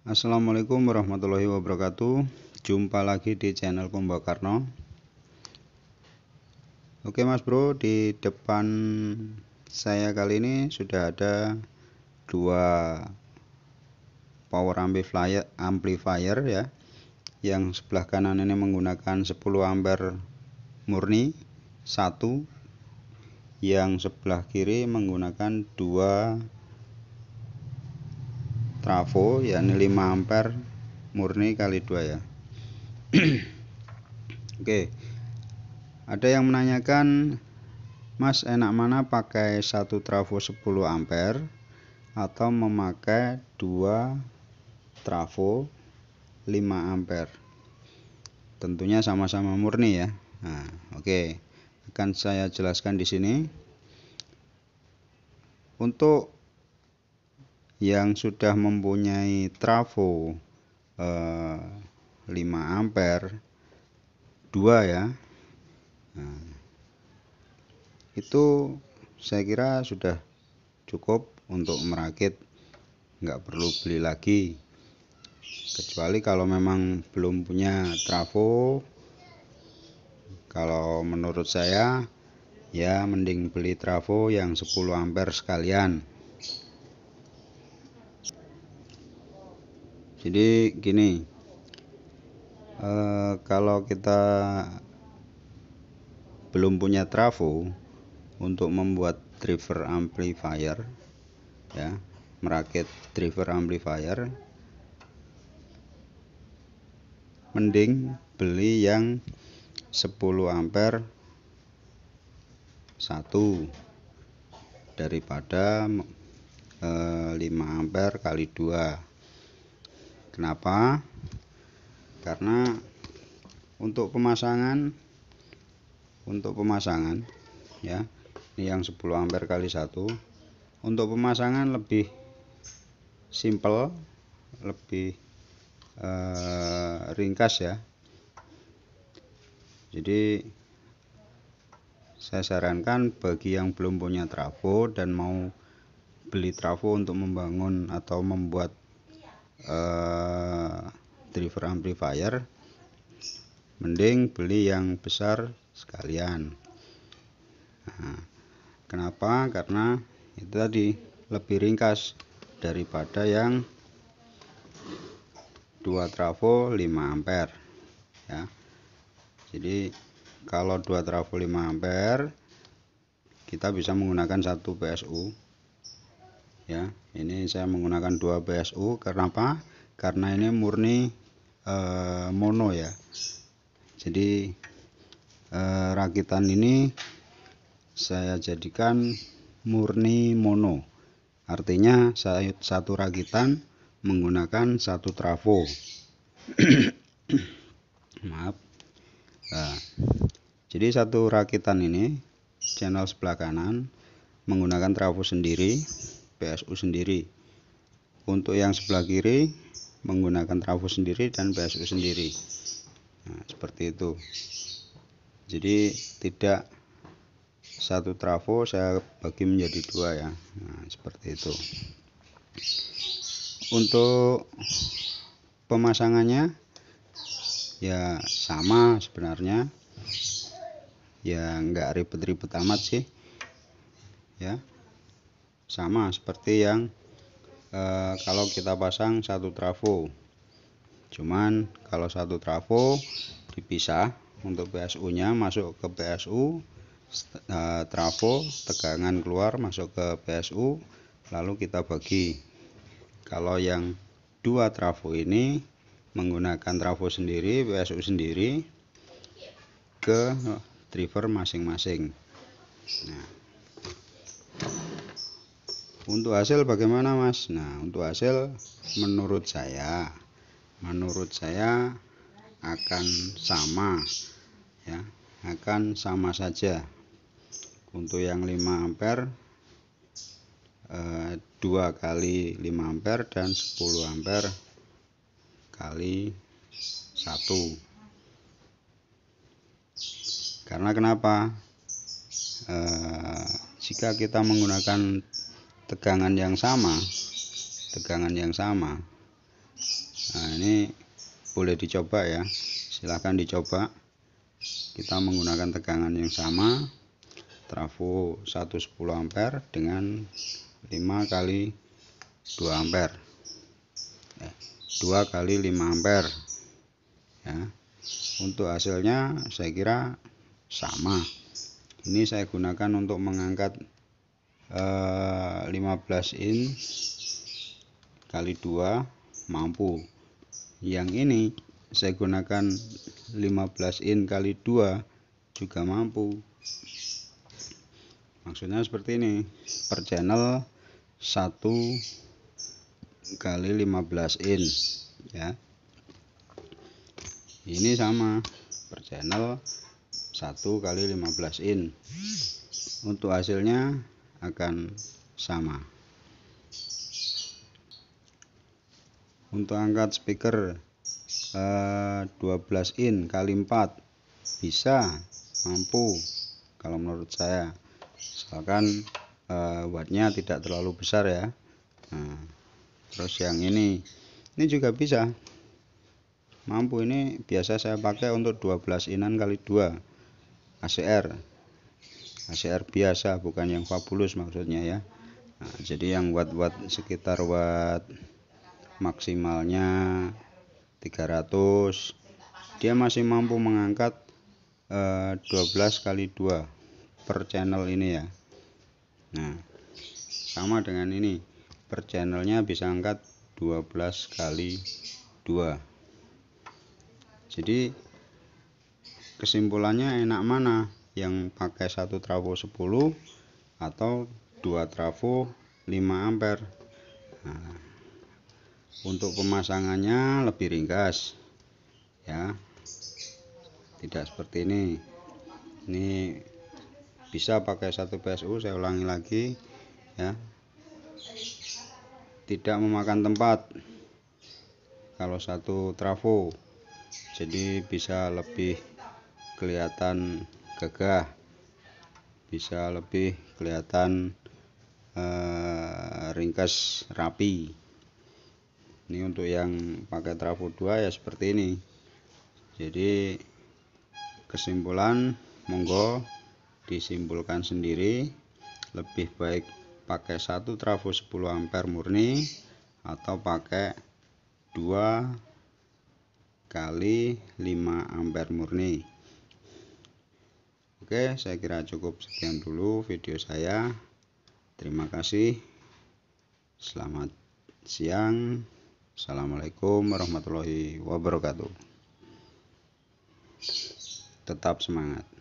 Assalamualaikum warahmatullahi wabarakatuh Jumpa lagi di channel Karno Oke mas bro di depan saya kali ini sudah ada dua power amplifier, amplifier ya yang sebelah kanan ini menggunakan 10 ampere murni satu yang sebelah kiri menggunakan dua trafo yakni 5 ampere murni kali dua ya oke ada yang menanyakan mas enak mana pakai satu trafo 10 ampere atau memakai dua trafo 5 ampere tentunya sama-sama murni ya nah, oke akan saya jelaskan di sini untuk yang sudah mempunyai trafo eh, 5 ampere 2 ya nah, itu saya kira sudah cukup untuk merakit nggak perlu beli lagi kecuali kalau memang belum punya trafo kalau menurut saya ya mending beli trafo yang 10 ampere sekalian jadi gini eh, kalau kita belum punya trafo untuk membuat driver amplifier ya merakit driver amplifier mending beli yang 10 ampere satu daripada 5 eh, ampere kali 2 Kenapa? Karena untuk pemasangan untuk pemasangan ya, ini yang 10 ampere kali satu. Untuk pemasangan lebih simple, lebih eh, ringkas ya. Jadi saya sarankan bagi yang belum punya trafo dan mau beli trafo untuk membangun atau membuat uh, driver amplifier mending beli yang besar sekalian nah, kenapa karena itu tadi lebih ringkas daripada yang 2 trafo 5 ampere ya jadi kalau 2 trafo 5 ampere kita bisa menggunakan satu PSU ya ini saya menggunakan dua BSU karena apa karena ini murni e, mono ya jadi e, rakitan ini saya jadikan murni mono artinya saya satu rakitan menggunakan satu trafo maaf nah, jadi satu rakitan ini channel sebelah kanan menggunakan trafo sendiri PSU sendiri untuk yang sebelah kiri menggunakan trafo sendiri dan PSU sendiri nah, seperti itu jadi tidak satu trafo saya bagi menjadi dua ya nah, seperti itu untuk pemasangannya ya sama sebenarnya ya enggak ribet-ribet amat sih ya sama seperti yang eh, kalau kita pasang satu trafo cuman kalau satu trafo dipisah untuk PSU nya masuk ke PSU eh, trafo tegangan keluar masuk ke PSU lalu kita bagi kalau yang dua trafo ini menggunakan trafo sendiri PSU sendiri ke driver masing-masing nah untuk hasil bagaimana Mas? Nah, untuk hasil menurut saya menurut saya akan sama ya, akan sama saja. Untuk yang 5 ampere eh, 2 kali 5 ampere dan 10 ampere kali 1. Karena kenapa? Eh, jika kita menggunakan tegangan yang sama tegangan yang sama nah ini boleh dicoba ya silahkan dicoba kita menggunakan tegangan yang sama trafo 110 ampere dengan 5 kali 2 ampere 2 eh, kali 5 ampere ya untuk hasilnya saya kira sama ini saya gunakan untuk mengangkat 15 eh, in kali 2 mampu yang ini saya gunakan 15 in kali 2 juga mampu maksudnya seperti ini per channel 1 kali 15 in ya ini sama per channel 1 kali 15 in untuk hasilnya akan sama untuk angkat speaker eh, 12 in kali 4 bisa mampu kalau menurut saya misalkan eh, wattnya tidak terlalu besar ya nah, terus yang ini ini juga bisa mampu ini biasa saya pakai untuk 12 inan kali 2 ACR ACR biasa bukan yang fabulus maksudnya ya nah, jadi yang buat-buat sekitar watt maksimalnya 300 dia masih mampu mengangkat eh, 12 kali 2 per channel ini ya nah sama dengan ini per channelnya bisa angkat 12 kali 2 jadi kesimpulannya enak mana yang pakai satu trafo 10 atau dua trafo 5 ampere nah, untuk pemasangannya lebih ringkas ya tidak seperti ini ini bisa pakai satu PSU saya ulangi lagi ya tidak memakan tempat kalau satu trafo jadi bisa lebih kelihatan gagah bisa lebih kelihatan eh, ringkas rapi ini untuk yang pakai trafo 2 ya seperti ini jadi kesimpulan monggo disimpulkan sendiri lebih baik pakai satu trafo 10 ampere murni atau pakai dua kali 5 ampere murni Oke, saya kira cukup sekian dulu video saya. Terima kasih. Selamat siang. Assalamualaikum warahmatullahi wabarakatuh. Tetap semangat.